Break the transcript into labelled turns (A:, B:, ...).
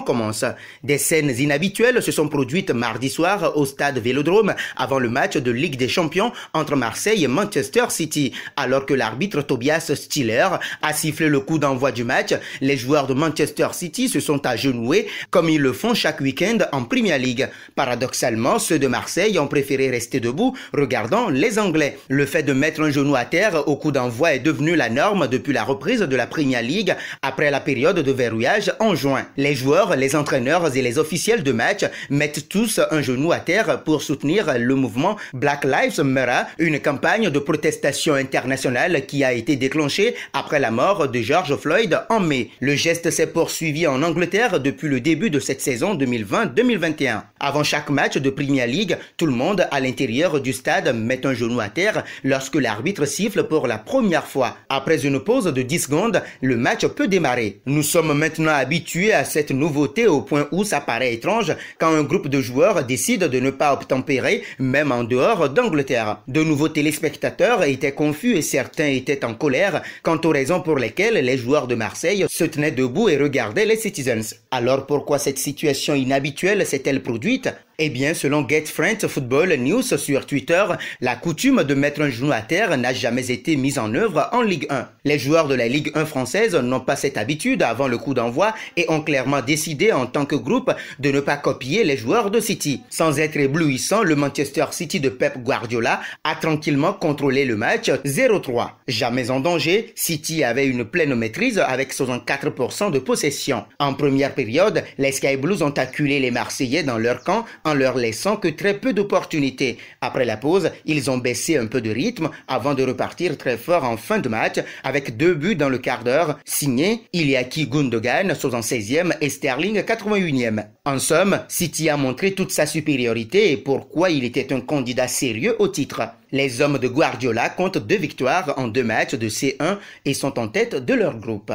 A: commence. Des scènes inhabituelles se sont produites mardi soir au stade Vélodrome avant le match de Ligue des Champions entre Marseille et Manchester City. Alors que l'arbitre Tobias Stiller a sifflé le coup d'envoi du match, les joueurs de Manchester City se sont agenoués comme ils le font chaque week-end en Premier League. Paradoxalement, ceux de Marseille ont préféré rester debout regardant les Anglais. Le fait de mettre un genou à terre au coup d'envoi est devenu la norme depuis la reprise de la Premier League après la période de verrouillage en juin. Les joueurs les entraîneurs et les officiels de match mettent tous un genou à terre pour soutenir le mouvement Black Lives Matter, une campagne de protestation internationale qui a été déclenchée après la mort de George Floyd en mai. Le geste s'est poursuivi en Angleterre depuis le début de cette saison 2020-2021. Avant chaque match de Premier League, tout le monde à l'intérieur du stade met un genou à terre lorsque l'arbitre siffle pour la première fois. Après une pause de 10 secondes, le match peut démarrer. Nous sommes maintenant habitués à cette nouveauté au point où ça paraît étrange quand un groupe de joueurs décide de ne pas obtempérer, même en dehors d'Angleterre. De nouveaux téléspectateurs étaient confus et certains étaient en colère quant aux raisons pour lesquelles les joueurs de Marseille se tenaient debout et regardaient les Citizens. Alors pourquoi cette situation inhabituelle s'est-elle produite eh bien, selon French Football News sur Twitter, la coutume de mettre un genou à terre n'a jamais été mise en œuvre en Ligue 1. Les joueurs de la Ligue 1 française n'ont pas cette habitude avant le coup d'envoi et ont clairement décidé en tant que groupe de ne pas copier les joueurs de City. Sans être éblouissant, le Manchester City de Pep Guardiola a tranquillement contrôlé le match 0-3. Jamais en danger, City avait une pleine maîtrise avec 64% de possession. En première période, les Sky Blues ont acculé les Marseillais dans leur camp en leur laissant que très peu d'opportunités. Après la pause, ils ont baissé un peu de rythme avant de repartir très fort en fin de match avec deux buts dans le quart d'heure signés Iliaki Gundogan 76e et Sterling 81e. En somme, City a montré toute sa supériorité et pourquoi il était un candidat sérieux au titre. Les hommes de Guardiola comptent deux victoires en deux matchs de C1 et sont en tête de leur groupe.